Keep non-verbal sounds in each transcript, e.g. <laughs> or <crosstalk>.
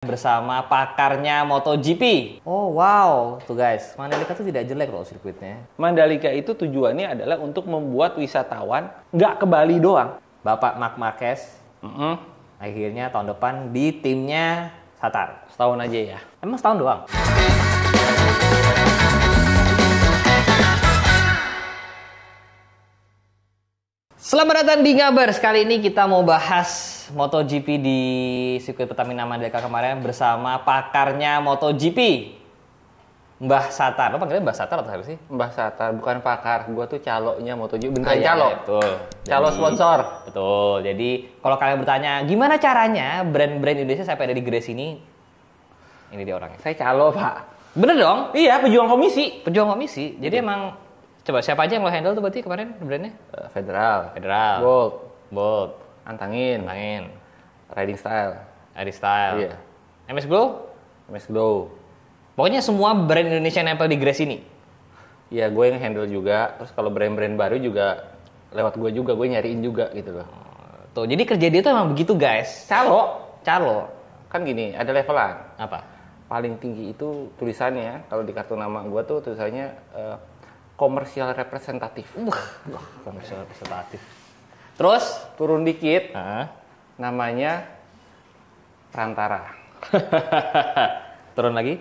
bersama pakarnya MotoGP. Oh wow, tuh guys, Mandalika tuh tidak jelek loh sirkuitnya. Mandalika itu tujuannya adalah untuk membuat wisatawan nggak ke Bali doang. Bapak Mark Marquez, mm -hmm. akhirnya tahun depan di timnya Satar. Setahun aja ya. Emang setahun doang. Selamat datang di Ngabers. Kali ini kita mau bahas MotoGP di sirkuit Pertamina Mandalika kemarin bersama pakarnya MotoGP. Mbah Satar, lo panggilnya Mbah Satar atau apa sih? Mbah Satar, bukan pakar. gue tuh caloknya MotoGP, bentar ah, calo. Ya, betul. Calo sponsor. Betul. Jadi kalau kalian bertanya gimana caranya brand-brand Indonesia sampai ada di Grace ini, ini dia orangnya. Saya calo pak. Bener dong? Iya, pejuang komisi. Pejuang komisi. Jadi betul. emang coba siapa aja yang lo handle tuh berarti kemarin brandnya? Eh, federal. Federal. Bold. Bold. Antangin. Antangin. Riding Style. Riding Style. Iya. MS Glow? MS Glow. Pokoknya semua brand Indonesia nempel di Grace ini. Iya, gue yang handle juga. Terus kalau brand-brand baru juga lewat gue juga, gue nyariin juga gitu loh. Oh, tuh, jadi kerja dia tuh emang begitu guys. Calo. Calo. Kan gini, ada levelan. Apa? Paling tinggi itu tulisannya, kalau di kartu nama gue tuh tulisannya uh, komersial representatif. Wah, komersial representatif. Terus turun dikit. Uh. Namanya perantara. <laughs> turun lagi?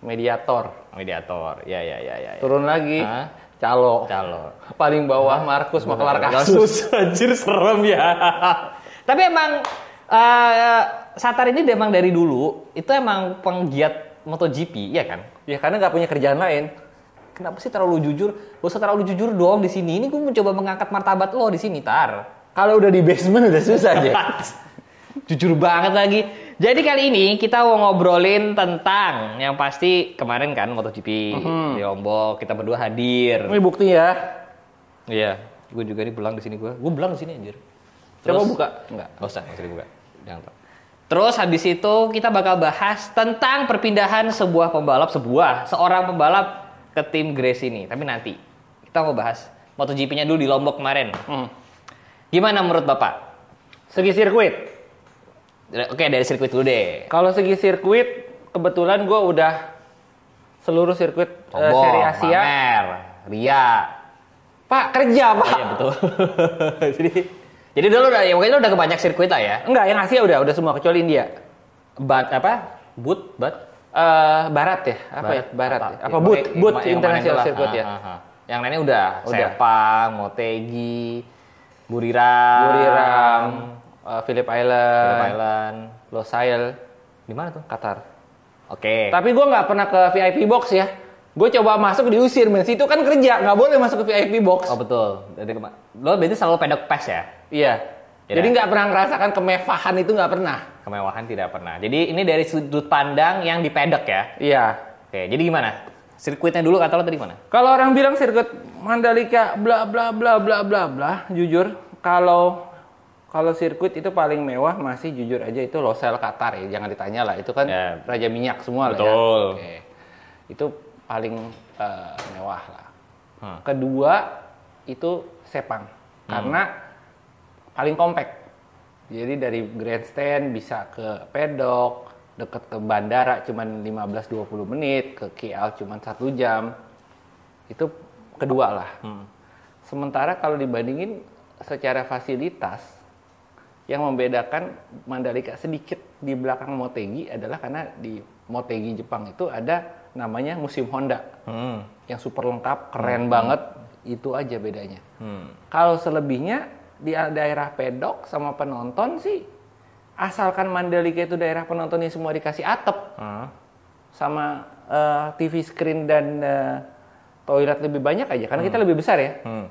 Mediator. Mediator. Ya ya ya ya. ya. Turun lagi. Uh. Calo. Calo. Paling bawah uh. Markus maklar kasus. Anjir serem ya. <laughs> Tapi emang uh, Satar ini emang dari dulu itu emang penggiat MotoGP, ya kan? Ya karena nggak punya kerjaan lain kenapa sih terlalu jujur? Gak usah terlalu jujur doang di sini. Ini gue mencoba mengangkat martabat lo di sini, tar. Kalau udah di basement udah susah aja. <laughs> jujur banget lagi. Jadi kali ini kita mau ngobrolin tentang yang pasti kemarin kan MotoGP mm-hmm. di Lombok kita berdua hadir. Ini bukti ya. Iya, gue juga nih pulang di sini gue. Gue pulang di sini anjir. Terus, Coba buka. Enggak, enggak usah, enggak usah dibuka. Jangan. Tahu. Terus habis itu kita bakal bahas tentang perpindahan sebuah pembalap sebuah seorang pembalap ke tim Grace ini. Tapi nanti kita mau bahas MotoGP-nya dulu di Lombok kemarin. Hmm. Gimana menurut Bapak? Segi sirkuit. Oke, dari sirkuit dulu deh. Kalau segi sirkuit, kebetulan gue udah seluruh sirkuit Tombol, eh, uh, seri Asia. Mamer, Ria. Pak, kerja, Pak. Iya, betul. <laughs> jadi jadi dulu udah ya mungkin udah ke banyak sirkuit lah ya. Enggak, yang Asia udah udah semua kecuali India. but apa? But, but uh, barat ya apa barat, ya barat apa, ya? apa ya, boot boot internasional circuit ya yang lainnya udah, udah. Sepang Motegi Buriram Buriram uh, eh, Philip Island Philip Island Losail di mana tuh Qatar oke okay. tapi gue nggak pernah ke VIP box ya gue coba masuk diusir men situ kan kerja nggak boleh masuk ke VIP box oh betul jadi lo berarti selalu pedok pes ya iya tidak. Ya. Jadi nggak pernah merasakan kemewahan itu nggak pernah. Kemewahan tidak pernah. Jadi ini dari sudut pandang yang dipedek ya. Iya. Oke, jadi gimana? Sirkuitnya dulu kata lo tadi mana? Kalau orang bilang sirkuit Mandalika bla bla bla bla bla bla, jujur kalau kalau sirkuit itu paling mewah masih jujur aja itu Losail Qatar ya, jangan ditanya lah itu kan yeah. raja minyak semua Betul. lah ya. Oke. Itu paling uh, mewah lah. Hmm. Kedua itu Sepang. Hmm. Karena paling kompak, Jadi dari grandstand bisa ke pedok, deket ke bandara cuman 15-20 menit, ke KL cuman satu jam. Itu kedua lah. Hmm. Sementara kalau dibandingin secara fasilitas, yang membedakan Mandalika sedikit di belakang Motegi adalah karena di Motegi Jepang itu ada namanya musim Honda hmm. yang super lengkap, keren hmm. banget. Itu aja bedanya. Hmm. Kalau selebihnya di daerah pedok sama penonton sih asalkan Mandalika itu daerah penontonnya semua dikasih atap uh. sama uh, eh, TV screen dan uh, toilet lebih banyak aja karena hmm. kita lebih besar ya hmm.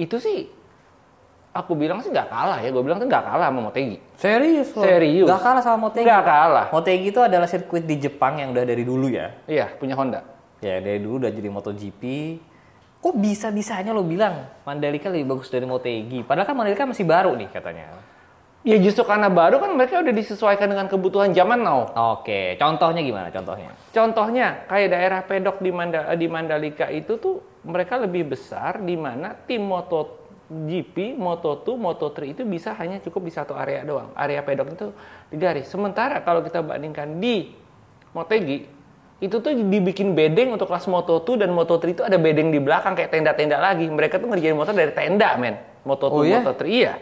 itu sih aku bilang sih nggak kalah ya. Gue bilang tuh nggak kalah sama Motegi. Serius loh? Serius. Nggak kalah sama Motegi? Nggak kalah. Motegi itu adalah sirkuit di Jepang yang udah dari dulu ya? Iya, punya Honda. Ya, dari dulu udah jadi MotoGP kok bisa-bisanya lo bilang Mandalika lebih bagus dari Motegi? Padahal kan Mandalika masih baru nih katanya. Ya justru karena baru kan mereka udah disesuaikan dengan kebutuhan zaman now. Oke, contohnya gimana contohnya? Contohnya kayak daerah Pedok di, Manda, eh, di Mandalika itu tuh mereka lebih besar di mana tim Moto GP, Moto2, Moto3 itu bisa hanya cukup di satu area doang. Area Pedok itu digaris. Sementara kalau kita bandingkan di Motegi itu tuh dibikin bedeng untuk kelas Moto 2 dan Moto 3 itu ada bedeng di belakang kayak tenda-tenda lagi. Mereka tuh ngerjain motor dari tenda, men. Moto 2, oh, iya? Moto 3, iya.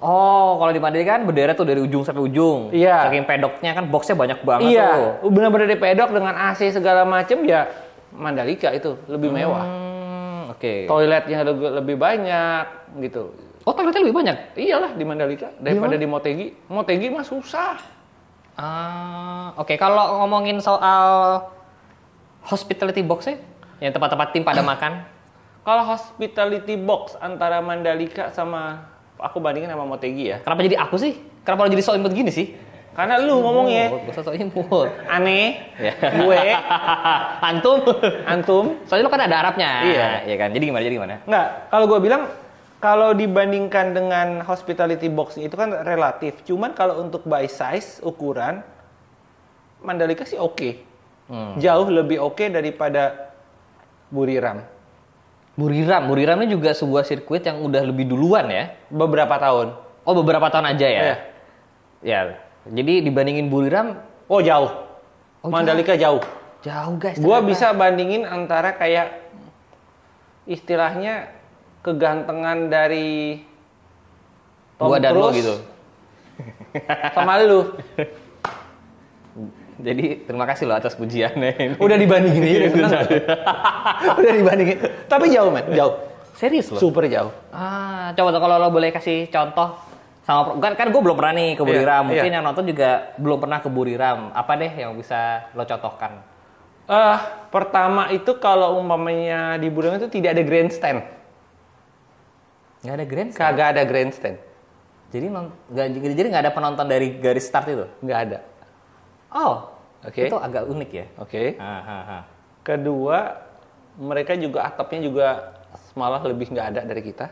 Oh, kalau di Madrid kan bendera tuh dari ujung sampai ujung. Iya. Saking pedoknya kan boxnya banyak banget iya. tuh. Iya, benar-benar di pedok dengan AC segala macem ya Mandalika itu lebih hmm, mewah. Oke. Okay. Toiletnya lebih banyak gitu. Oh, toiletnya lebih banyak? Iyalah di Mandalika daripada Gimana? di Motegi. Motegi mah susah Uh, oke. Okay. Kalau ngomongin soal hospitality box ya, yang tempat-tempat tim pada makan. <clears throat> Kalau hospitality box antara Mandalika sama aku bandingin sama Motegi ya. Kenapa jadi aku sih? Kenapa lo jadi so imut gini sih? Karena lu ngomongnya. Gue so imut. Aneh. Ya. gue. <laughs> Antum. Antum. Soalnya lo kan ada Arabnya. Iya. Iya kan. Jadi gimana? Jadi gimana? Enggak. Kalau gue bilang kalau dibandingkan dengan hospitality box itu kan relatif. Cuman kalau untuk by size ukuran Mandalika sih oke. Okay. Hmm. Jauh lebih oke okay daripada Buriram. Buriram, Buriram ini juga sebuah sirkuit yang udah lebih duluan ya, beberapa tahun. Oh, beberapa tahun aja ya. Iya. Ya. Jadi dibandingin Buriram, oh jauh. Oh, Mandalika jauh. Jauh, guys. Gua bisa bandingin antara kayak istilahnya kegantengan dari Tom gua dan Cruise lo gitu. Sama lu. Jadi terima kasih lo atas pujiannya ini. Udah dibandingin ini. Iya, <laughs> Udah dibandingin. Tapi jauh, men. Jauh. Serius lo? Super jauh. Ah, coba kalau lo boleh kasih contoh sama kan kan gue belum pernah nih ke Buriram. Iya, yeah, Mungkin yeah. yang nonton juga belum pernah ke Buriram. Apa deh yang bisa lo contohkan? Eh, uh, pertama itu kalau umpamanya di Buriram itu tidak ada grandstand Nggak ada grandstand. Kagak ada grandstand. Jadi nggak jadi nggak ada penonton dari garis start itu? Nggak ada. Oh, oke. Okay. Itu agak unik ya. Oke. Okay. Kedua, mereka juga atapnya juga malah lebih nggak ada dari kita.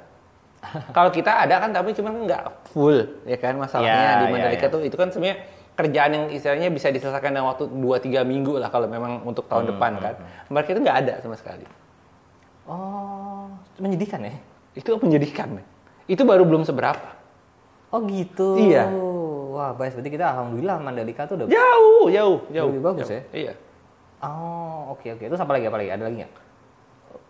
<laughs> Kalau kita ada kan tapi cuma nggak full ya kan masalahnya yeah, di ya, Mandalika yeah, yeah. tuh itu kan sebenarnya kerjaan yang istilahnya bisa diselesaikan dalam waktu 2-3 minggu lah kalau memang untuk tahun hmm, depan hmm, kan. Hmm. Mereka itu nggak ada sama sekali. Oh, menyedihkan ya? itu menjadikan. Itu baru belum seberapa. Oh gitu. Iya. Wah, baik. Berarti kita alhamdulillah Mandalika tuh udah jauh, jauh, jauh. Lebih bagus jauh. ya. Iya. Oh, oke okay, oke. Okay. Terus apa lagi? Apa lagi? Ada lagi nggak?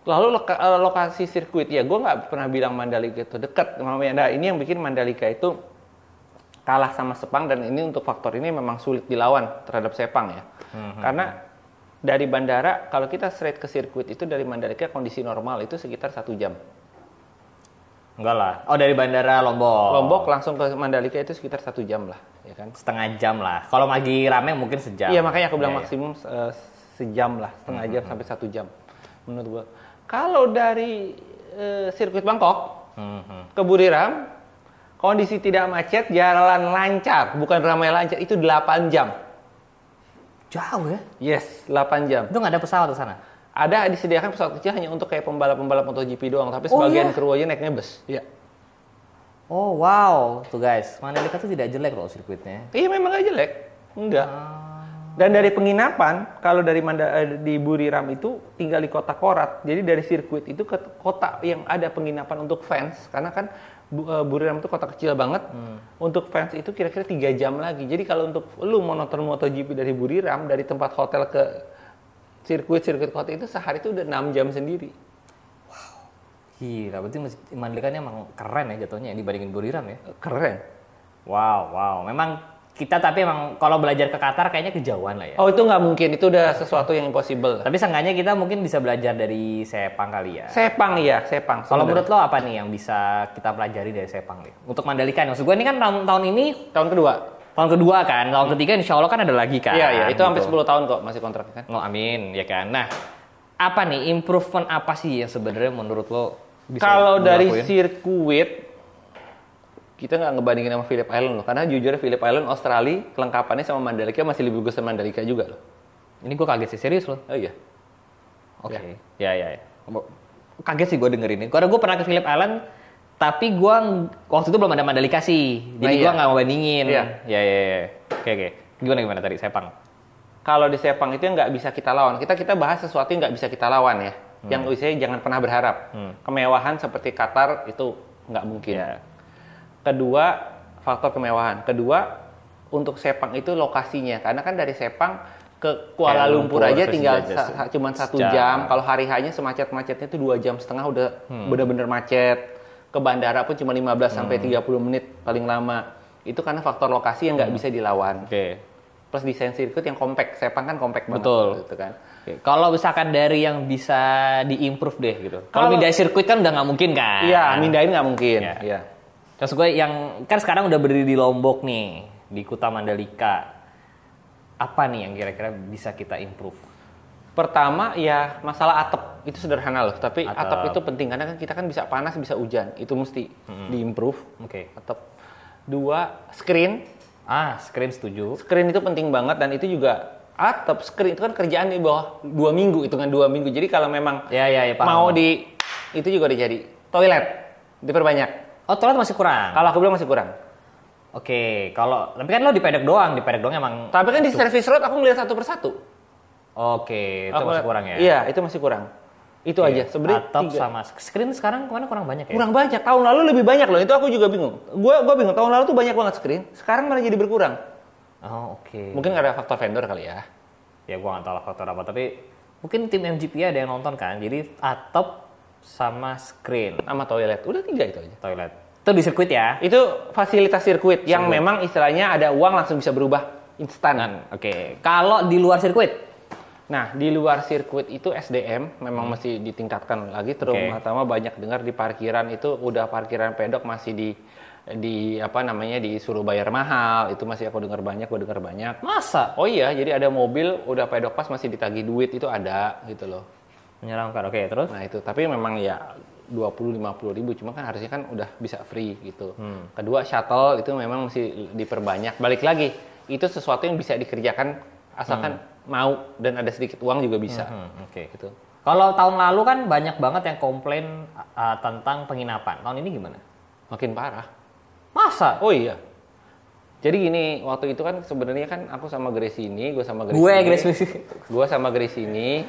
Lalu loka, eh, lokasi sirkuit ya, gue nggak pernah bilang Mandalika itu dekat. Nah, ini yang bikin Mandalika itu kalah sama Sepang dan ini untuk faktor ini memang sulit dilawan terhadap Sepang ya. Hmm, hmm Karena hmm. dari bandara kalau kita straight ke sirkuit itu dari Mandalika kondisi normal itu sekitar satu jam. Enggak lah. Oh dari bandara Lombok. Lombok langsung ke Mandalika itu sekitar satu jam lah, ya kan? Setengah jam lah. Kalau lagi rame mungkin sejam. Iya makanya aku bilang yeah, iya. maksimum eh, sejam lah, setengah hmm, jam sampai hmm, satu hmm. jam, menurut gua. Kalau dari uh, sirkuit Bangkok hmm, hmm. ke Buriram, kondisi tidak macet, jalan lancar, bukan ramai lancar itu delapan jam. Jauh ya? Yes, delapan jam. Itu nggak ada pesawat ke sana? ada disediakan pesawat kecil hanya untuk kayak pembalap-pembalap MotoGP doang, tapi oh, sebagian oh, iya? kru aja naiknya bus. Iya. Oh wow, tuh guys, Mandalika tuh tidak jelek loh sirkuitnya. Iya memang gak jelek, enggak. Ah. Dan dari penginapan, kalau dari Manda, eh, di Buriram itu tinggal di kota Korat. Jadi dari sirkuit itu ke kota yang ada penginapan untuk fans, karena kan eh, Buriram itu kota kecil banget. Hmm. Untuk fans itu kira-kira tiga jam lagi. Jadi kalau untuk lu mau nonton MotoGP dari Buriram, dari tempat hotel ke sirkuit-sirkuit kota itu sehari itu udah 6 jam sendiri. Wow. Gila, berarti Mandalika ini emang keren ya jatuhnya dibandingin Buriram ya? Eh, keren. Wow, wow. Memang kita tapi emang kalau belajar ke Qatar kayaknya kejauhan lah ya. Oh itu nggak mungkin, itu udah sesuatu yang impossible. Tapi seenggaknya kita mungkin bisa belajar dari Sepang kali ya. Sepang ya, Sepang. Kalau menurut lo apa nih yang bisa kita pelajari dari Sepang nih? Untuk Mandalika, maksud gue ini kan tahun, tahun ini tahun kedua tahun kedua kan, tahun ketiga insya Allah kan ada lagi kan. Iya, iya. Itu gitu. hampir 10 tahun kok masih kontrak kan. Oh, amin. Ya kan. Nah, apa nih improvement apa sih yang sebenarnya menurut lo bisa Kalau dari sirkuit, kita nggak ngebandingin sama Philip Island loh. Karena jujur Philip Island, Australia, kelengkapannya sama Mandalika ya masih lebih bagus sama Mandalika juga loh. Ini gue kaget sih, serius loh. Oh iya? Oke. Okay. Ya. ya, ya, ya. Kaget sih gue dengerin ini. Karena gue pernah ke Philip Island, tapi gua waktu itu belum ada Mandalika sih jadi nah, iya. gue nggak iya. mau bandingin iya. ya ya ya oke oke gimana gimana tadi Sepang kalau di Sepang itu yang nggak bisa kita lawan kita kita bahas sesuatu yang nggak bisa kita lawan ya hmm. yang saya jangan pernah berharap hmm. kemewahan seperti Qatar itu nggak mungkin yeah. kedua faktor kemewahan kedua untuk Sepang itu lokasinya karena kan dari Sepang ke Kuala Lumpur, Lumpur aja tinggal sa cuma satu jam, jam. kalau hari hanya semacet-macetnya itu dua jam setengah udah hmm. bener-bener macet ke bandara pun cuma 15 hmm. sampai 30 menit paling lama. Itu karena faktor lokasi yang nggak hmm. bisa dilawan. Oke. Okay. Plus desain sirkuit yang kompak, Sepang kan kompak banget. Betul. Gitu kan. Okay. Kalau misalkan dari yang bisa diimprove deh gitu. Kalau mindahin sirkuit kan udah nggak mungkin kan? Iya, mindahin nggak mungkin. Iya. iya. Terus gue yang kan sekarang udah berdiri di Lombok nih, di Kuta Mandalika. Apa nih yang kira-kira bisa kita improve? Pertama ya masalah atap itu sederhana loh, tapi atap, atap itu penting karena kan kita kan bisa panas bisa hujan, itu mesti hmm. diimprove. Oke. Okay. Atap. Dua screen. Ah screen setuju. Screen itu penting banget dan itu juga atap screen itu kan kerjaan di bawah dua minggu itu kan dua minggu. Jadi kalau memang ya, ya, ya, mau di itu juga dijadi toilet diperbanyak. Oh toilet masih kurang? Kalau aku bilang masih kurang. Oke, kalau tapi kan lo di pedek doang, di pedek doang emang. Tapi kan di service road aku ngeliat satu persatu. Oke, itu aku, masih kurang ya? Iya, itu masih kurang. Itu okay. aja sebenarnya. Atap tiga. sama screen sekarang kemana kurang banyak ya? Kurang banyak. Tahun lalu lebih banyak loh. Itu aku juga bingung. Gua gua bingung. Tahun lalu tuh banyak banget screen. Sekarang malah jadi berkurang. Oh, oke. Okay. Mungkin karena faktor vendor kali ya. Ya gua nggak tahu lah faktor apa, tapi mungkin tim MGP ada yang nonton kan. Jadi atap sama screen sama toilet. Udah tiga itu aja. Toilet. Itu di sirkuit ya? Itu fasilitas sirkuit yang sirkuit. memang istilahnya ada uang langsung bisa berubah instan. Oke. Okay. Kalau di luar sirkuit? Nah, di luar sirkuit itu SDM memang hmm. masih ditingkatkan lagi terutama okay. banyak dengar di parkiran itu udah parkiran pedok masih di di apa namanya disuruh bayar mahal itu masih aku dengar banyak aku dengar banyak masa oh iya jadi ada mobil udah pedok pas masih ditagih duit itu ada gitu loh menyeramkan oke okay, terus nah itu tapi memang ya dua puluh lima puluh ribu cuma kan harusnya kan udah bisa free gitu hmm. kedua shuttle itu memang masih diperbanyak balik lagi itu sesuatu yang bisa dikerjakan asalkan hmm mau dan ada sedikit uang juga bisa. Hmm, hmm Oke. Okay. Gitu. Kalau tahun lalu kan banyak banget yang komplain uh, tentang penginapan. Tahun ini gimana? Makin parah. Masa? Oh iya. Jadi gini, waktu itu kan sebenarnya kan aku sama Grace ini, gue sama Grace. Gue Grace. Gue sama Grace ini.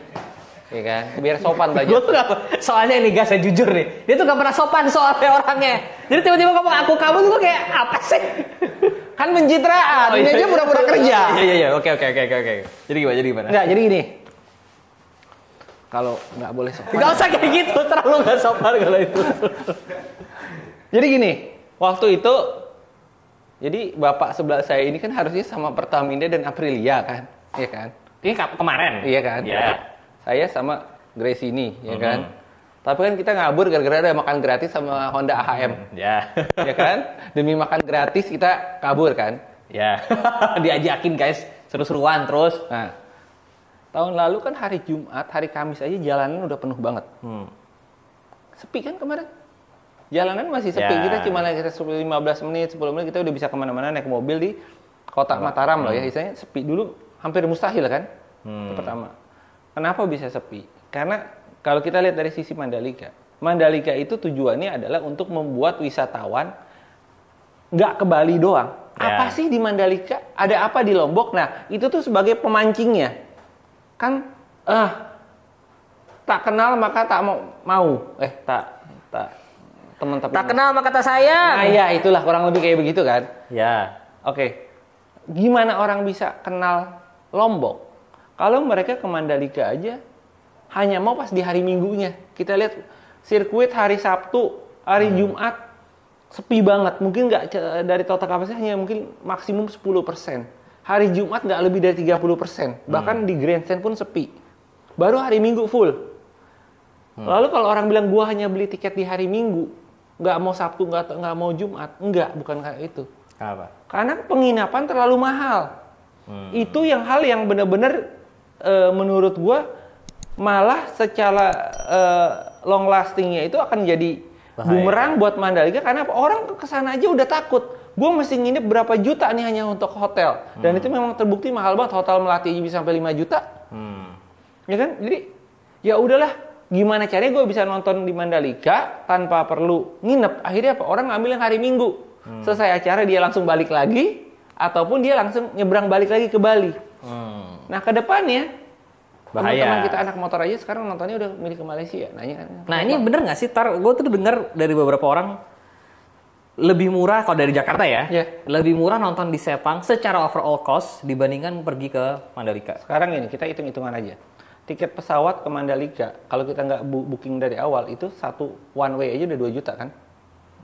Iya kan? Biar sopan aja. Gue tuh gak, soalnya ini gak saya jujur nih. Dia tuh gak pernah sopan soalnya orangnya. Jadi tiba-tiba ngomong aku kamu tuh kayak apa sih? Kan pencitraan. Oh, iya, iya. Ini aja pura-pura kerja. Iya iya iya. Oke oke oke oke. Jadi gimana? Jadi gimana? Enggak, jadi gini. Kalau nggak boleh sopan. Enggak usah kayak gitu, terlalu nggak sopan kalau itu. jadi gini, waktu itu jadi bapak sebelah saya ini kan harusnya sama Pertamina dan Aprilia kan, iya kan? Ini kemarin. Iya kan? Iya. Yeah. Saya sama Grace ini, ya mm -hmm. kan? Mm-hmm. Tapi kan kita ngabur gara-gara ada makan gratis sama Honda AHM. Ya. Yeah. <laughs> ya kan? Demi makan gratis kita kabur kan? Ya. Yeah. <laughs> Diajakin guys, seru-seruan terus. Nah. Tahun lalu kan hari Jumat, hari Kamis aja jalanan udah penuh banget. Hmm. Sepi kan kemarin? Jalanan masih sepi. Yeah. Kita cuma naik 15 menit, 10 menit kita udah bisa kemana-mana naik mobil di kota Mataram hmm. loh ya. Misalnya hmm. sepi dulu hampir mustahil kan? Hmm. pertama. Kenapa bisa sepi? Karena kalau kita lihat dari sisi Mandalika, Mandalika itu tujuannya adalah untuk membuat wisatawan nggak ke Bali doang. Yeah. Apa sih di Mandalika? Ada apa di Lombok? Nah, itu tuh sebagai pemancingnya. Kan eh uh, tak kenal maka tak mau mau. Eh, tak tak teman tapi tak kenal maka tak sayang. Nah, ya itulah kurang lebih kayak begitu kan? Ya. Oke. Okay. Gimana orang bisa kenal Lombok? Kalau mereka ke Mandalika aja hanya mau pas di hari minggunya. Kita lihat sirkuit hari Sabtu, hari hmm. Jumat sepi banget. Mungkin nggak dari total kapasitas hanya mungkin maksimum 10%. Hari Jumat nggak lebih dari 30%. Hmm. Bahkan di grandstand pun sepi. Baru hari Minggu full. Hmm. Lalu kalau orang bilang gua hanya beli tiket di hari Minggu, nggak mau Sabtu, nggak nggak mau Jumat, nggak bukan kayak itu. Apa? Karena penginapan terlalu mahal. Hmm. Itu yang hal yang benar-benar e, menurut gua malah secara uh, long lastingnya itu akan jadi Bahaya. bumerang buat Mandalika karena orang kesana aja udah takut gue mesti nginep berapa juta nih hanya untuk hotel dan hmm. itu memang terbukti mahal banget hotel melati bisa sampai 5 juta hmm. ya kan jadi ya udahlah gimana caranya gue bisa nonton di Mandalika tanpa perlu nginep akhirnya apa orang ngambil yang hari Minggu hmm. selesai acara dia langsung balik lagi ataupun dia langsung nyebrang balik lagi ke Bali hmm. nah kedepannya bahaya. Teman kita anak motor aja sekarang nontonnya udah milik ke Malaysia. Nanya. Nah, apa? ini bener nggak sih? Tar, gue tuh dengar dari beberapa orang lebih murah kalau dari Jakarta ya, yeah. lebih murah nonton di Sepang secara overall cost dibandingkan pergi ke Mandalika. Sekarang ini kita hitung-hitungan aja. Tiket pesawat ke Mandalika, kalau kita nggak booking dari awal itu satu one way aja udah dua juta kan?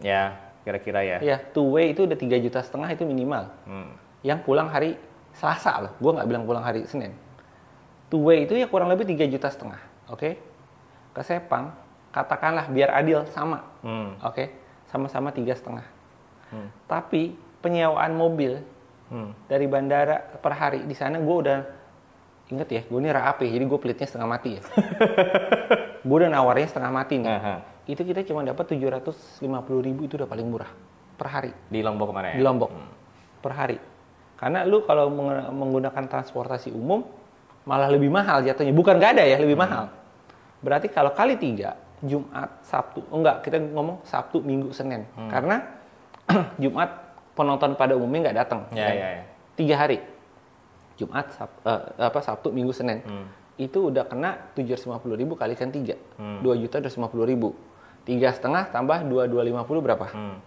Ya, yeah, kira-kira ya. Ya, two way itu udah tiga juta setengah itu minimal. Hmm. Yang pulang hari Selasa loh, gue nggak bilang pulang hari Senin two itu ya kurang lebih 3 juta setengah, oke? Okay? Ke Sepang, katakanlah biar adil sama, hmm. oke? Okay? Sama-sama tiga setengah. Hmm. Tapi penyewaan mobil hmm. dari bandara per hari di sana gue udah inget ya, gue ini rapi, jadi gue pelitnya setengah mati ya. <laughs> gue udah nawarnya setengah mati nih. Aha. Itu kita cuma dapat tujuh ratus lima puluh ribu itu udah paling murah per hari. Di Lombok kemarin ya? Di Lombok hmm. per hari. Karena lu kalau menggunakan transportasi umum, malah lebih mahal jatuhnya. Bukan nggak ada ya, lebih hmm. mahal. Berarti kalau kali tiga, Jumat, Sabtu, oh enggak, kita ngomong Sabtu, Minggu, Senin. Hmm. Karena <clears throat> Jumat penonton pada umumnya nggak datang. Ya, kan? ya, ya. Tiga hari. Jumat, Sab, uh, apa, Sabtu, Minggu, Senin. Hmm. Itu udah kena 750 ribu kali kan tiga. Hmm. dua ratus juta puluh ribu. Tiga setengah tambah dua dua lima puluh berapa? Hmm.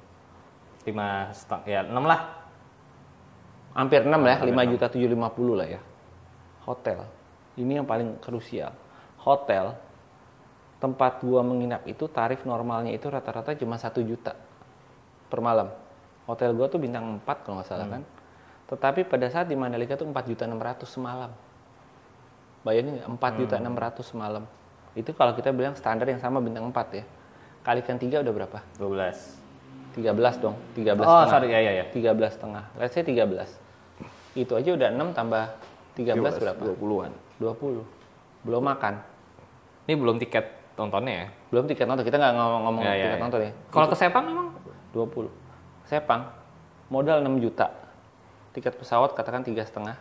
setengah, ya enam lah. Hampir enam lah, lima juta tujuh lima puluh lah ya hotel. Ini yang paling krusial. Hotel tempat gua menginap itu tarif normalnya itu rata-rata cuma satu juta per malam. Hotel gua tuh bintang 4 kalau nggak salah hmm. kan. Tetapi pada saat di Mandalika tuh 4 juta 600 semalam. Bayangin 4 juta hmm. 600 semalam. Itu kalau kita bilang standar yang sama bintang 4 ya. Kalikan 3 udah berapa? 12. 13 dong, 13 Oh, setengah. sorry, ya, ya, ya. 13 setengah. Let's say 13. Itu aja udah 6 tambah 13 berapa? 20-an. 20. Belum makan. Ini belum tiket tontonnya ya? Belum tiket nonton. Kita nggak ngomong, ngomong ya, iya, tiket ya, nonton ya. Kalau ke Sepang memang? 20. Sepang modal 6 juta. Tiket pesawat katakan tiga setengah.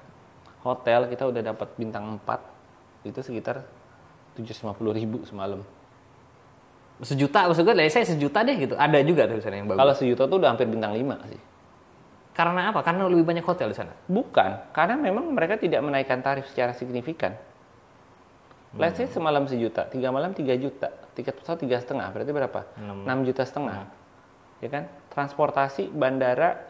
Hotel kita udah dapat bintang 4. Itu sekitar 750 ribu semalam. Sejuta maksud gue dari saya sejuta deh gitu. Ada juga tulisan yang bagus. Kalau sejuta tuh udah hampir bintang 5 sih. Karena apa? Karena lebih banyak hotel di sana. Bukan, karena memang mereka tidak menaikkan tarif secara signifikan. Hmm. Let's say semalam sejuta, tiga malam tiga juta, tiket pesawat tiga setengah, berarti berapa? Enam juta setengah, hmm. ya kan? Transportasi, bandara,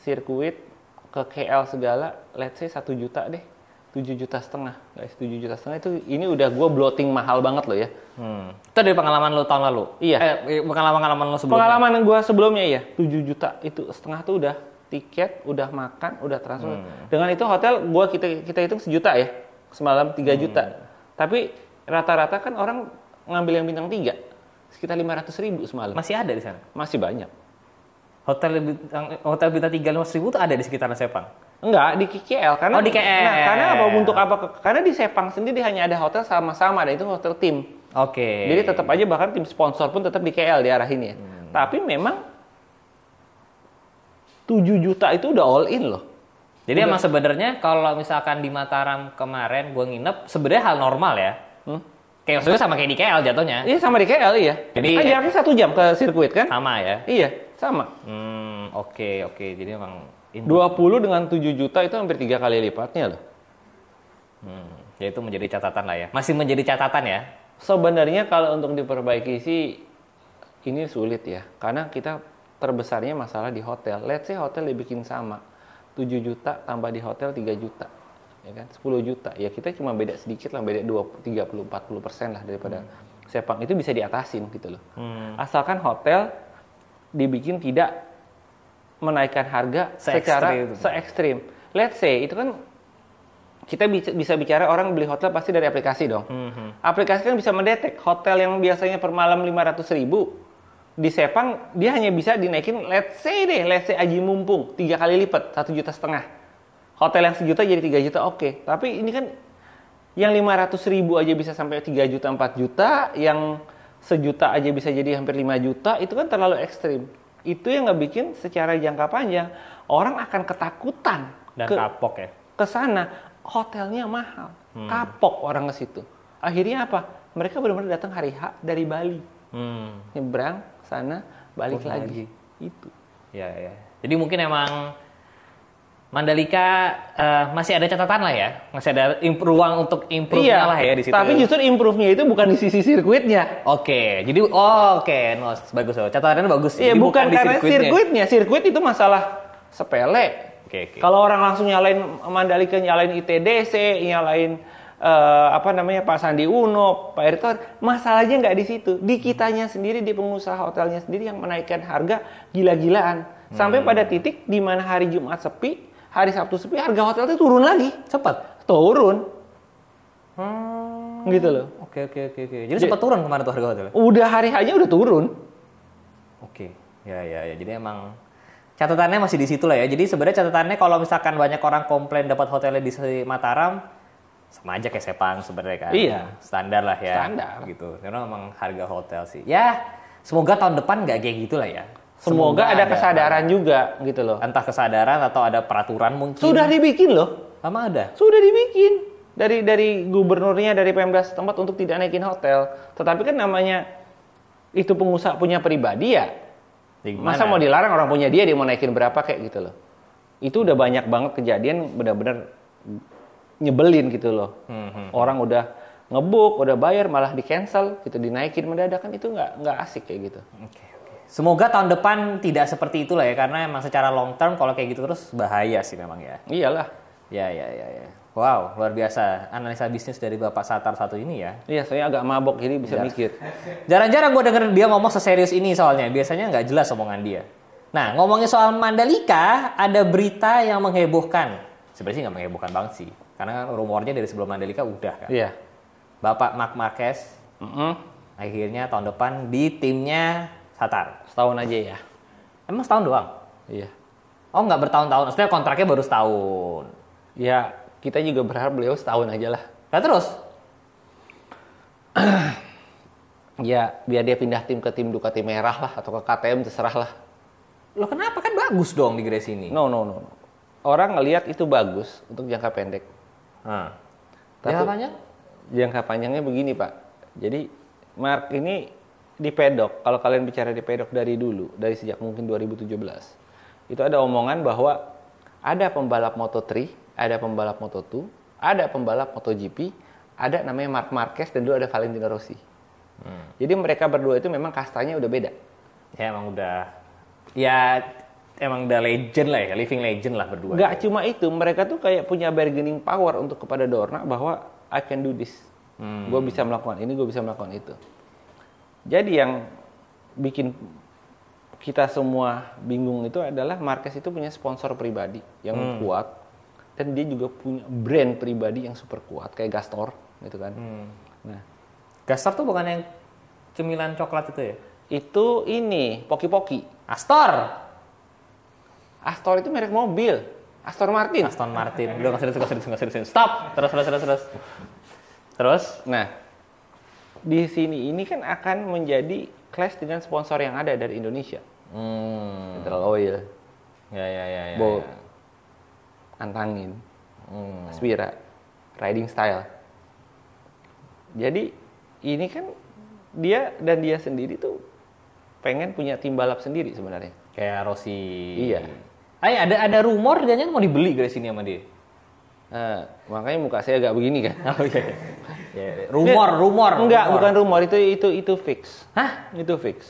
sirkuit, ke KL segala, let's say satu juta deh, tujuh juta setengah, guys, tujuh juta setengah itu ini udah gue bloating mahal banget loh ya. Hmm. Itu dari pengalaman lo tahun lalu. Iya. Eh, pengalaman pengalaman lo sebelumnya. Pengalaman gue sebelumnya iya, tujuh juta itu setengah tuh udah tiket, udah makan, udah transfer. Hmm. Dengan itu hotel gua kita kita hitung sejuta ya semalam 3 hmm. juta. Tapi rata-rata kan orang ngambil yang bintang 3 sekitar 500 ribu semalam. Masih ada di sana? Masih banyak. Hotel bintang eh, hotel bintang 3 500 ribu itu ada di sekitar Sepang. Enggak, di KKL karena Oh, di KL. Nah, karena apa untuk apa? Karena di Sepang sendiri hanya ada hotel sama-sama ada itu hotel tim. Oke. Okay. Jadi tetap aja bahkan tim sponsor pun tetap di KL diarahin ya. Hmm. Tapi memang 7 juta itu udah all in loh. Jadi udah. emang sebenarnya kalau misalkan di Mataram kemarin gue nginep, sebenarnya hal normal ya. Hmm? Kayak maksudnya sama kayak di KL jatuhnya. Iya sama di KL iya. Jadi kan jaraknya satu jam ke sirkuit kan? Sama ya. Iya sama. Hmm oke okay, oke okay. jadi emang. Dua 20 dengan tujuh juta itu hampir tiga kali lipatnya loh. Hmm, ya itu menjadi catatan lah ya. Masih menjadi catatan ya. Sebenarnya kalau untuk diperbaiki sih ini sulit ya, karena kita terbesarnya masalah di hotel. Let's say hotel dibikin sama. 7 juta tambah di hotel 3 juta. Ya kan? 10 juta. Ya kita cuma beda sedikit lah, beda 20, 30, 40 persen lah daripada hmm. Sepang. Itu bisa diatasin gitu loh. Hmm. Asalkan hotel dibikin tidak menaikkan harga se secara se ekstrim. Let's say itu kan kita bisa bicara orang beli hotel pasti dari aplikasi dong. Mm -hmm. Aplikasi kan bisa mendetek hotel yang biasanya per malam 500 ribu di Sepang dia hanya bisa dinaikin let's say deh let's say Aji Mumpung tiga kali lipat satu juta setengah hotel yang sejuta jadi tiga juta oke okay. tapi ini kan yang lima ratus ribu aja bisa sampai tiga juta empat juta yang sejuta aja bisa jadi hampir lima juta itu kan terlalu ekstrim itu yang nggak bikin secara jangka panjang orang akan ketakutan dan ke, kapok ya ke sana hotelnya mahal hmm. kapok orang ke situ akhirnya apa mereka benar-benar datang hari H dari Bali hmm. nyebrang sana balik lagi. lagi itu ya ya jadi mungkin emang Mandalika uh, masih ada catatan lah ya, masih ada ruang untuk improve iya, lah ya di situ. Tapi justru improve-nya itu bukan di sisi sirkuitnya. Oke, okay, jadi oh, oke, okay. no, bagus loh. Catatannya bagus. Iya, jadi bukan, bukan karena sirkuitnya. sirkuitnya. Sirkuit itu masalah sepele. Okay, okay. Kalau orang langsung nyalain Mandalika, nyalain ITDC, nyalain uh, apa namanya Pak Sandi Uno, Pak Erick Thohir, masalahnya nggak di situ. Di hmm. kitanya sendiri, di pengusaha hotelnya sendiri yang menaikkan harga gila-gilaan. Hmm. Sampai pada titik di mana hari Jumat sepi, hari Sabtu sepi, harga hotelnya turun lagi. Cepat. Turun. Hmm. Gitu loh. Oke, oke, oke, oke. Jadi, Jadi sempat turun kemarin tuh harga hotelnya? Udah hari hanya udah turun. Oke. Ya, ya, ya. Jadi emang catatannya masih di situ lah ya. Jadi sebenarnya catatannya kalau misalkan banyak orang komplain dapat hotelnya di Mataram, sama aja kayak Sepang sebenarnya kan. Iya. Standar lah ya. Standar. Gitu. Karena memang harga hotel sih. Ya, semoga tahun depan nggak kayak gitu lah ya. Semoga, semoga ada, ada kesadaran ada, juga gitu loh. Entah kesadaran atau ada peraturan mungkin. Sudah dibikin loh. Sama ada. Sudah dibikin dari dari gubernurnya dari Pemda setempat untuk tidak naikin hotel. Tetapi kan namanya itu pengusaha punya pribadi ya. Masa mau dilarang orang punya dia dia mau naikin berapa kayak gitu loh. Itu udah banyak banget kejadian benar-benar nyebelin gitu loh. Hmm, hmm. Orang udah ngebuk, udah bayar malah di cancel gitu, dinaikin mendadak kan itu nggak nggak asik kayak gitu. Oke. okay. Semoga tahun depan tidak seperti itulah ya karena emang secara long term kalau kayak gitu terus bahaya sih memang ya. Iyalah. Ya ya ya ya. Wow, luar biasa analisa bisnis dari Bapak Satar satu ini ya. Iya, saya agak mabok jadi bisa Jar ya. mikir. Jarang-jarang gue denger dia ngomong seserius ini soalnya. Biasanya nggak jelas omongan dia. Nah, ngomongin soal Mandalika, ada berita yang menghebohkan. Sebenarnya nggak menghebohkan banget sih karena kan rumornya dari sebelum Mandalika udah kan. Iya. Bapak Mark Marquez mm -hmm. akhirnya tahun depan di timnya Satar. Setahun aja ya. Emang setahun doang? Iya. Oh nggak bertahun-tahun, maksudnya kontraknya baru setahun. Ya kita juga berharap beliau setahun aja lah. Nah terus? <clears throat> ya biar dia pindah tim ke tim Ducati Merah lah atau ke KTM terserah lah. Lo kenapa kan bagus dong di Gresini? No no no. Orang ngelihat itu bagus untuk jangka pendek. Nah, jangka panjang? Jangka panjangnya begini Pak. Jadi Mark ini di pedok, kalau kalian bicara di pedok dari dulu, dari sejak mungkin 2017, itu ada omongan bahwa ada pembalap Moto3, ada pembalap Moto2, ada pembalap MotoGP, ada namanya Mark Marquez dan dulu ada Valentino Rossi. Hmm. Jadi mereka berdua itu memang kastanya udah beda. Ya emang udah. Ya emang udah legend lah ya, living legend lah berdua. Gak cuma itu, mereka tuh kayak punya bargaining power untuk kepada Dorna bahwa I can do this. Hmm. Gue bisa melakukan ini, gue bisa melakukan itu. Jadi yang bikin kita semua bingung itu adalah Marquez itu punya sponsor pribadi yang hmm. kuat dan dia juga punya brand pribadi yang super kuat kayak Gastor gitu kan. Hmm. Nah, Gastor tuh bukan yang cemilan coklat itu ya? Itu ini, poki-poki. Astor. Astor itu merek mobil. Aston Martin. Aston Martin. Udah nggak serius, nggak serius, nggak serius. Stop. Terus, terus, terus, terus. Terus. Nah, di sini ini kan akan menjadi clash dengan sponsor yang ada dari Indonesia. Hmm. Mineral Oil. Ya, ya, ya. ya, Bo. Ya. Antangin. Hmm. Aspira. Riding Style. Jadi ini kan dia dan dia sendiri tuh pengen punya tim balap sendiri sebenarnya. Kayak Rossi. Iya Ay, ada ada rumor dia mau dibeli Grace sini sama dia. Uh, makanya muka saya agak begini kan. <laughs> Oh, yeah, yeah. Rumor, rumor. Enggak, bukan rumor itu itu itu fix. Hah? Itu fix.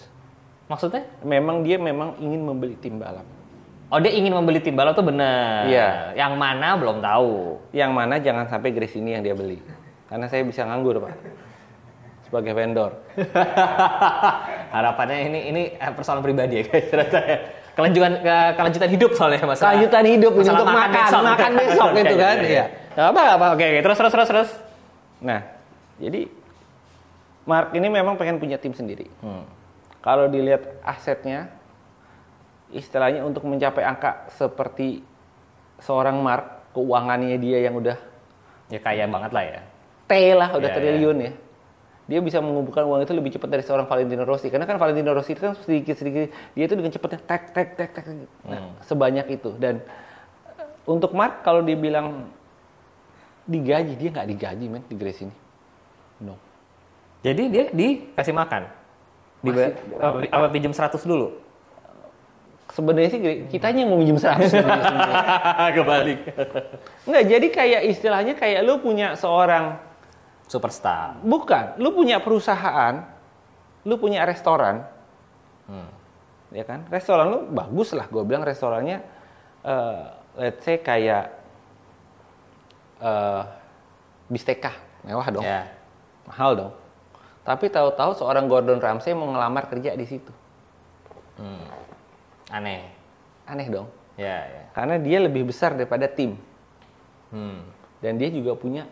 Maksudnya? Memang dia memang ingin membeli tim balap. Oh dia ingin membeli tim balap tuh benar. Iya. Yang mana belum tahu. Yang mana jangan sampai Grace ini yang dia beli. Karena saya bisa nganggur pak. Sebagai vendor. <laughs> Harapannya ini ini eh, persoalan pribadi ya guys. Ya kelanjutan ke, kelanjutan hidup soalnya mas Kelanjutan hidup masalah untuk makan, makan besok, makan <laughs> besok gitu iya, kan. Iya. iya. Gak apa apa. Oke, oke, terus terus terus terus. Nah, jadi Mark ini memang pengen punya tim sendiri. Hmm. Kalau dilihat asetnya istilahnya untuk mencapai angka seperti seorang Mark keuangannya dia yang udah ya kaya banget lah ya. T lah udah ya, ya. triliun ya. ya dia bisa mengumpulkan uang itu lebih cepat dari seorang Valentino Rossi karena kan Valentino Rossi itu kan sedikit sedikit dia itu dengan cepatnya tek tek tek tek nah, hmm. sebanyak itu dan eh, untuk Mark kalau dibilang digaji dia nggak digaji men di Grace ini no jadi dia dikasih makan di apa, pinjam 100 dulu sebenarnya sih kita yang mau minjem 100 <laughs> kebalik enggak jadi kayak istilahnya kayak lu punya seorang superstar. Bukan, lu punya perusahaan, lu punya restoran, hmm. ya kan? Restoran lu bagus lah, gue bilang restorannya, uh, let's say kayak uh, bisteka, mewah dong, yeah. mahal dong. Tapi tahu-tahu seorang Gordon Ramsay mau ngelamar kerja di situ. Hmm. Aneh. Aneh dong. Ya, ya. Karena dia lebih besar daripada tim. Hmm. Dan dia juga punya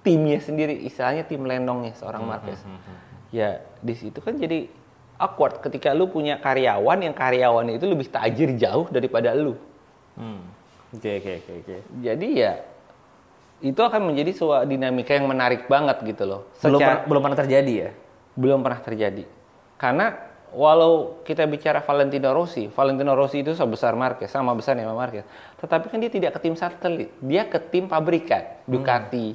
timnya sendiri istilahnya tim ya seorang hmm, Marquez hmm, hmm, hmm. ya di situ kan jadi awkward ketika lu punya karyawan yang karyawannya itu lebih tajir jauh daripada lu hmm. oke oke oke jadi ya itu akan menjadi sebuah dinamika yang menarik banget gitu loh belum per, belum pernah terjadi ya belum pernah terjadi karena walau kita bicara Valentino Rossi Valentino Rossi itu sebesar Marquez sama besar sama Marquez tetapi kan dia tidak ke tim satelit dia ke tim pabrikan hmm. Ducati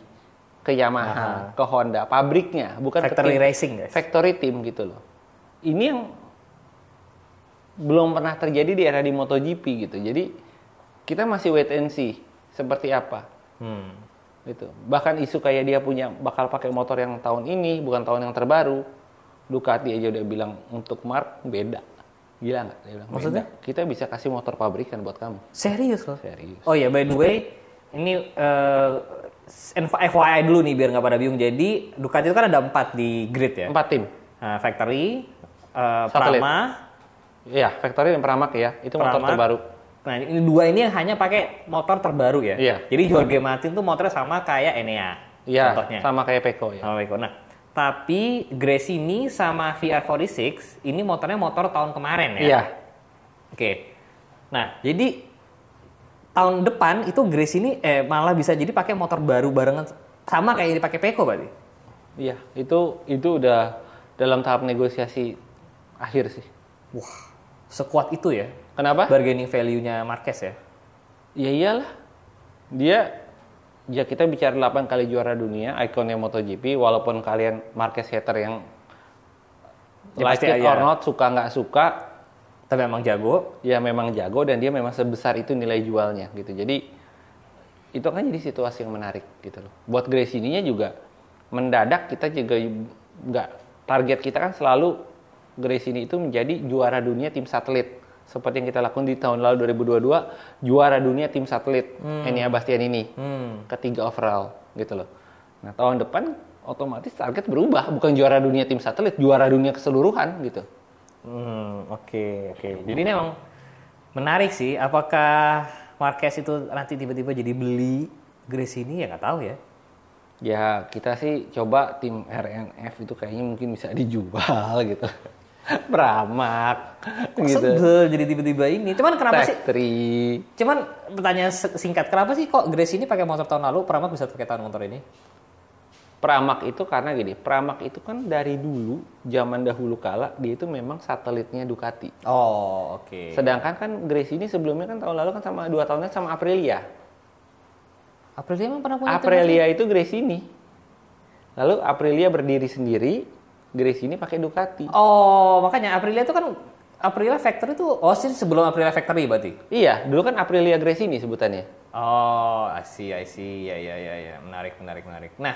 ke Yamaha, Aha. ke Honda, pabriknya, bukan factory ke tim, racing, guys. Factory team gitu loh. Ini yang belum pernah terjadi di era di MotoGP gitu. Jadi kita masih wait and see seperti apa. Hmm. Gitu. Bahkan isu kayak dia punya bakal pakai motor yang tahun ini, bukan tahun yang terbaru. Ducati aja udah bilang untuk Mark beda. Gila nggak? Dia bilang, Maksudnya? Beda. Kita bisa kasih motor pabrikan buat kamu. Serius loh? Serius. Oh ya, by the way, ini uh, FYI dulu nih biar nggak pada bingung. Jadi Ducati itu kan ada empat di grid ya. Empat tim. Uh, factory, uh, Prama. Iya, Factory dan Pramak ya. Itu Pramac. motor terbaru. Nah, ini dua ini yang hanya pakai motor terbaru ya. Iya. Jadi Jorge Martin tuh motornya sama kayak Enea. Iya, sama kayak Peko ya. Sama Peko. Nah, tapi Grace ini sama VR46 ini motornya motor tahun kemarin ya. Iya. Oke. Nah, jadi tahun depan itu Grace ini eh malah bisa jadi pakai motor baru barengan sama kayak yang dipakai Peko berarti. Iya, itu itu udah dalam tahap negosiasi akhir sih. Wah, sekuat itu ya. Kenapa? Bargaining value-nya Marquez ya. Ya iyalah. Dia ya kita bicara 8 kali juara dunia, ikonnya MotoGP walaupun kalian Marquez hater yang ya, like it or not, suka nggak suka, tapi memang jago ya memang jago dan dia memang sebesar itu nilai jualnya gitu jadi itu kan jadi situasi yang menarik gitu loh buat Grace nya juga mendadak kita juga nggak target kita kan selalu ini itu menjadi juara dunia tim satelit seperti yang kita lakukan di tahun lalu 2022 juara dunia tim satelit hmm. Enia Bastian ini hmm. ketiga overall gitu loh nah tahun depan otomatis target berubah bukan juara dunia tim satelit juara dunia keseluruhan gitu Hmm, oke, oke. Jadi ini emang menarik sih. Apakah Marquez itu nanti tiba-tiba jadi beli Grace ini ya nggak tahu ya. Ya kita sih coba tim RNF itu kayaknya mungkin bisa dijual gitu. <laughs> Beramak Kok gitu. Sebel jadi tiba-tiba ini. Cuman kenapa Factory. sih? Cuman pertanyaan singkat, kenapa sih kok Grace ini pakai motor tahun lalu, Pramak bisa pakai tahun motor ini? Pramak itu karena gini, Pramak itu kan dari dulu zaman dahulu kala dia itu memang satelitnya Ducati. Oh, oke. Okay. Sedangkan kan Grace ini sebelumnya kan tahun lalu kan sama dua tahunnya sama Aprilia. Aprilia emang pernah punya Aprilia itu, itu ini. Lalu Aprilia berdiri sendiri, Grace ini pakai Ducati. Oh, makanya Aprilia itu kan Aprilia Factory itu oh sih sebelum Aprilia Factory berarti. Iya, dulu kan Aprilia Grace ini sebutannya. Oh, I see, I see. Ya, ya, ya, ya. Menarik, menarik, menarik. Nah,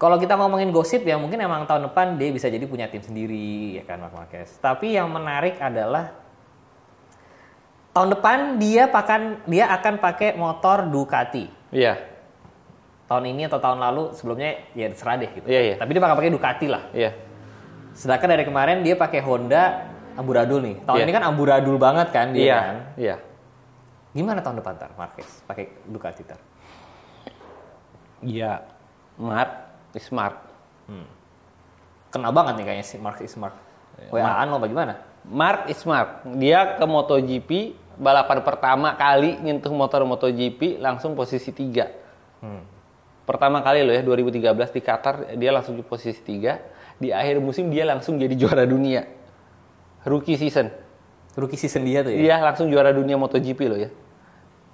kalau kita ngomongin gosip ya mungkin emang tahun depan dia bisa jadi punya tim sendiri ya kan Mark Marquez. Tapi yang menarik adalah tahun depan dia pakan dia akan pakai motor Ducati. Iya. Tahun ini atau tahun lalu sebelumnya ya serah deh gitu. Iya, iya. Tapi dia bakal pakai Ducati lah. Iya. Sedangkan dari kemarin dia pakai Honda amburadul nih. Tahun yeah. ini kan amburadul banget kan dia yeah. kan. Iya. Yeah. Gimana tahun depan tar Marquez pakai Ducati tar? Iya. Mark Smart, Hmm. Kenal banget nih kayaknya si Mark Ismark. Iya. WA-an lo bagaimana? Mark Ismark, dia ke MotoGP balapan pertama kali nyentuh motor MotoGP langsung posisi tiga. Hmm. Pertama kali lo ya 2013 di Qatar dia langsung di posisi tiga. Di akhir musim dia langsung jadi juara dunia. Rookie season. Rookie season dia tuh ya. Iya langsung juara dunia MotoGP lo ya.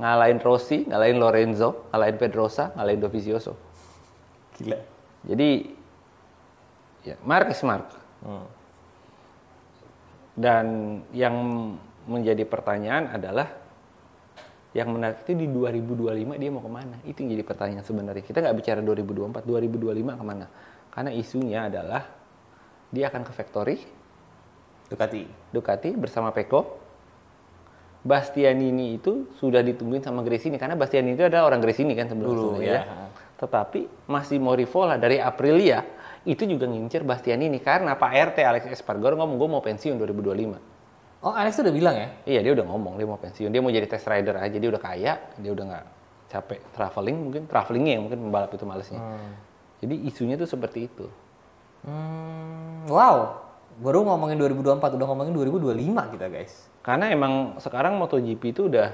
Ngalahin Rossi, ngalahin Lorenzo, ngalahin Pedrosa, ngalahin Dovizioso. Gila. Jadi ya, mark is mark. Hmm. Dan yang menjadi pertanyaan adalah yang menarik itu di 2025 dia mau kemana? Itu yang jadi pertanyaan sebenarnya. Kita nggak bicara 2024, 2025 kemana? Karena isunya adalah dia akan ke factory. Ducati. Ducati bersama Peko. Bastianini itu sudah ditungguin sama Gresini karena Bastianini itu adalah orang Gresini kan sebelumnya. ya, ya. Tetapi masih Morivola dari Aprilia itu juga ngincer Bastian ini karena Pak RT Alex Espargaro ngomong gue mau pensiun 2025. Oh Alex udah bilang ya? Iya dia udah ngomong dia mau pensiun dia mau jadi test rider aja dia udah kaya dia udah nggak capek traveling mungkin travelingnya yang mungkin pembalap itu malesnya. Hmm. Jadi isunya tuh seperti itu. Hmm, wow baru ngomongin 2024 udah ngomongin 2025 kita guys. Karena emang sekarang MotoGP itu udah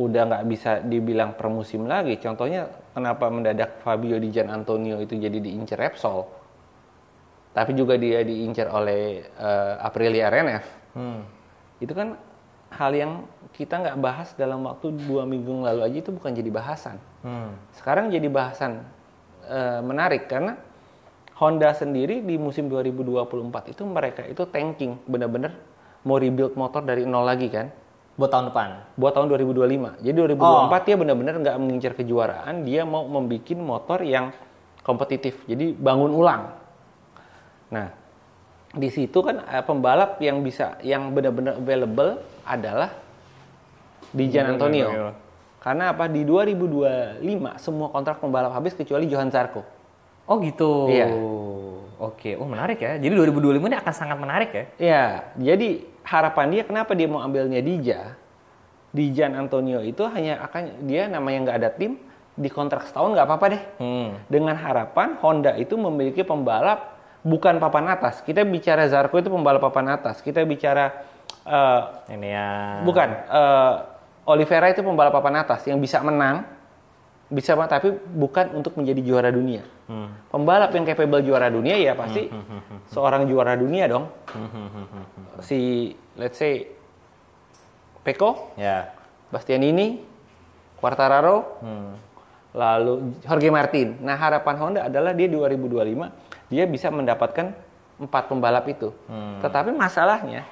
udah nggak bisa dibilang permusim lagi. Contohnya kenapa mendadak Fabio Di Gian Antonio itu jadi diincer Repsol, tapi juga dia diincer oleh uh, Aprilia RNF. Hmm. Itu kan hal yang kita nggak bahas dalam waktu dua minggu lalu aja itu bukan jadi bahasan. Hmm. Sekarang jadi bahasan uh, menarik karena Honda sendiri di musim 2024 itu mereka itu tanking bener-bener mau rebuild motor dari nol lagi kan Buat tahun depan? Buat tahun 2025. Jadi 2024 oh. dia benar-benar nggak mengincar kejuaraan, dia mau membuat motor yang kompetitif. Jadi bangun ulang. Nah, di situ kan eh, pembalap yang bisa yang benar-benar available adalah di Gian Antonio. ya, Karena apa di 2025 semua kontrak pembalap habis kecuali Johan Zarco. Oh gitu. Iya. Oke, oh menarik ya. Jadi 2025 ini akan sangat menarik ya. Iya, jadi harapan dia kenapa dia mau ambilnya Dija Dijan Antonio itu hanya akan dia namanya nggak ada tim di kontrak setahun nggak apa-apa deh hmm. dengan harapan Honda itu memiliki pembalap bukan papan atas kita bicara Zarko itu pembalap papan atas kita bicara uh, ini ya bukan uh, Oliveira itu pembalap papan atas yang bisa menang bisa tapi bukan untuk menjadi juara dunia. Hmm. Pembalap yang capable juara dunia ya pasti hmm. hmm, hmm, hmm seorang juara dunia dong. Hmm. Si let's say Peko, yeah. ini Quartararo, hmm. lalu Jorge Martin. Nah harapan Honda adalah dia 2025 dia bisa mendapatkan empat pembalap itu. Hmm. Tetapi masalahnya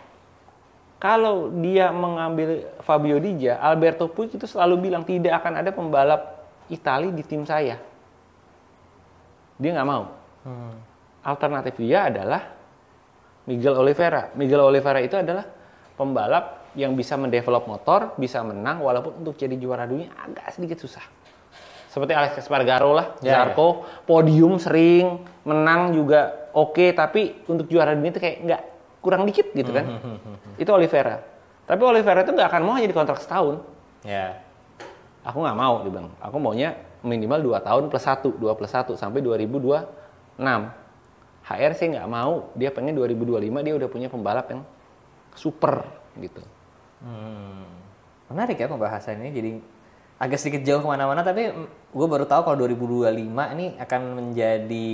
kalau dia mengambil Fabio Dija, Alberto Puig itu selalu bilang tidak akan ada pembalap Itali di tim saya. Dia nggak mau. Hmm. Alternatif dia adalah Miguel Oliveira. Miguel Oliveira itu adalah pembalap yang bisa mendevelop motor, bisa menang, walaupun untuk jadi juara dunia agak sedikit susah. Seperti Alex Espargaro lah, yeah, ya. Zarco, yeah. podium sering, menang juga oke, okay, tapi untuk juara dunia itu kayak nggak kurang dikit gitu kan. -hmm. hmm, hmm, hmm itu Oliveira. Tapi Oliveira itu nggak akan mau jadi kontrak setahun. Yeah aku nggak mau dia bilang aku maunya minimal 2 tahun plus 1 2 plus 1 sampai 2026 HR sih nggak mau dia pengen 2025 dia udah punya pembalap yang super gitu hmm. menarik ya pembahasan ini jadi agak sedikit jauh kemana-mana tapi gue baru tahu kalau 2025 ini akan menjadi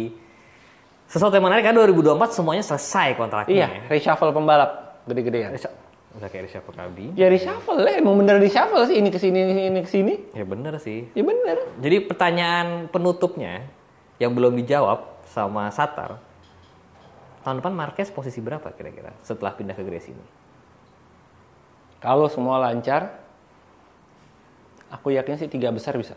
sesuatu yang menarik karena 2024 semuanya selesai kontraknya iya ya. reshuffle pembalap gede gede ya. Udah kayak reshuffle kabi Ya reshuffle lah, emang bener reshuffle sih ini ke sini ini ke sini. Ya bener sih. Ya bener. Jadi pertanyaan penutupnya yang belum dijawab sama Satar. Tahun depan Marquez posisi berapa kira-kira setelah pindah ke Gresini? Kalau semua lancar, aku yakin sih tiga besar bisa.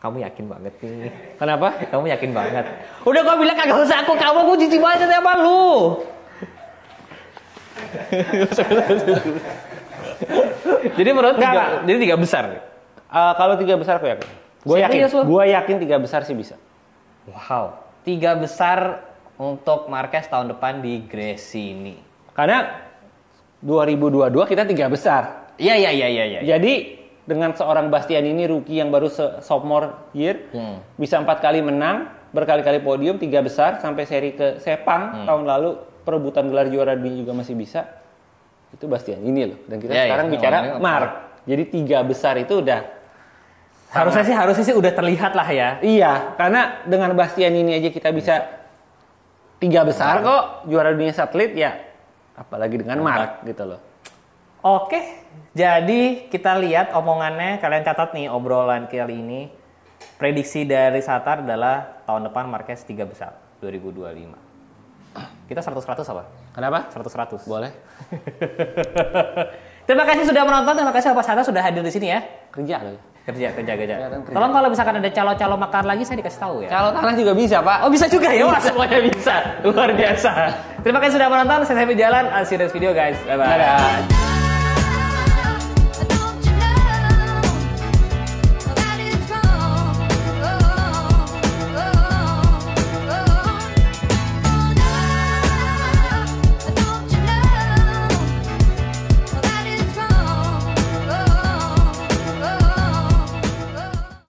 Kamu yakin banget nih. Kenapa? Kamu yakin banget. Udah gua bilang kagak usah aku kamu, aku jijik banget sama lu jadi menurut tiga, nah, jadi tiga besar. Uh, kalau tiga besar aku yakin. Gue yakin. Gue yakin tiga besar sih bisa. Wow. Tiga besar untuk Marquez tahun depan di Gresini. Karena 2022 kita tiga besar. Iya iya iya iya. Ya. Jadi dengan seorang Bastian ini rookie yang baru sophomore year hmm. bisa empat kali menang berkali-kali podium tiga besar sampai seri ke Sepang hmm. tahun lalu perebutan gelar juara dunia juga masih bisa itu Bastian ini loh dan kita ya, ya. sekarang ya, bicara ya, Mark jadi tiga besar itu udah harusnya sih harusnya sih udah terlihat lah ya iya karena dengan Bastian ini aja kita bisa tiga besar kok juara dunia satelit ya apalagi dengan Mark, Mark gitu loh oke jadi kita lihat omongannya kalian catat nih obrolan kali ini prediksi dari Satar adalah tahun depan Marquez tiga besar 2025 kita 100-100 apa? Kenapa? 100-100. Boleh. <laughs> terima kasih sudah menonton, terima kasih Bapak Santa sudah hadir di sini ya. Kerja loh. Kerja, kerja, kerja. kerja. Tolong kalau misalkan ada calo-calo makan lagi, saya dikasih tahu ya. Calo tanah juga bisa, Pak. Oh, bisa juga ya? Wah, iya, semuanya bisa. Luar biasa. terima kasih sudah menonton, saya sampai jalan. I'll see you next video, guys. Bye-bye.